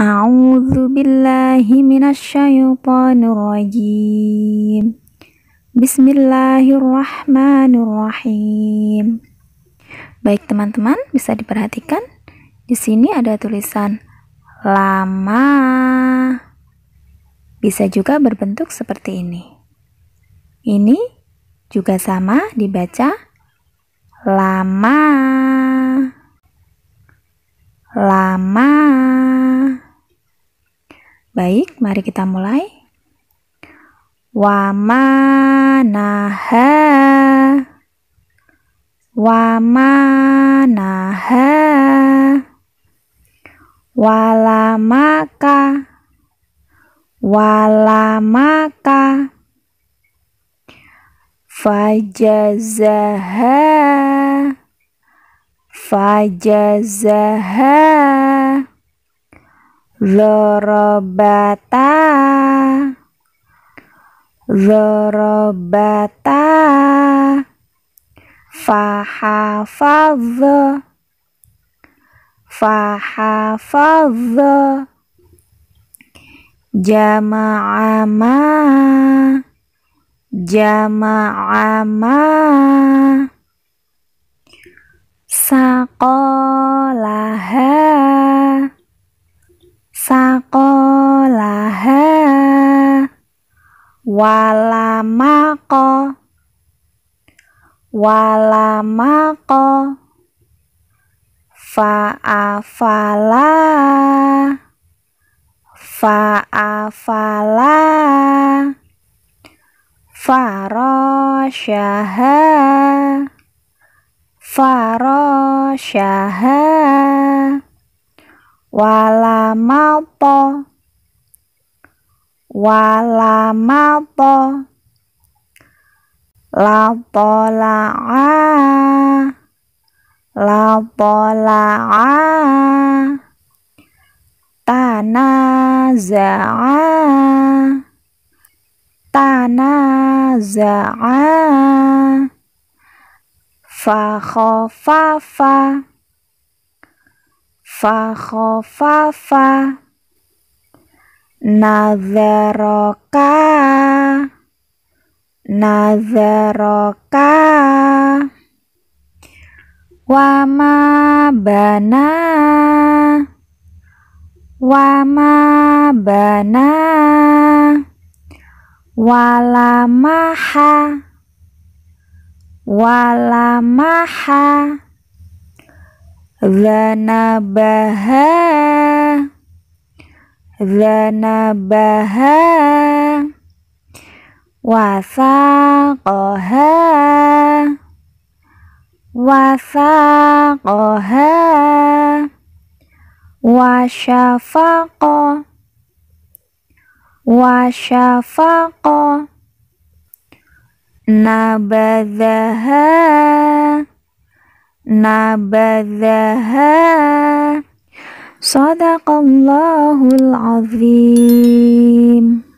A'udzu biLlahi من الشيطان الرجيم Baik teman-teman, bisa diperhatikan di sini ada tulisan lama. Bisa juga berbentuk seperti ini. Ini juga sama dibaca lama. Lama. Baik, mari kita mulai. Wamanaha Wamanaha Walamaka Walamaka Fajazaha Fajazaha Zorobata Zorobata Fahafadza Fahafadza Jama'ama Jama'ama Sakolaha walamako walamako fa'afala fa'afala farosyaha farosyaha walamapo Wala walamato la tola'a la fa, fa tanaza'a fa fa. Nazaroka Nazaroka Wama bana Wama bana Walamaha Walamaha Zanabaha ذنبها وساقها وساقها وشفق وشفق نبذها نبذها صدق الله العظيم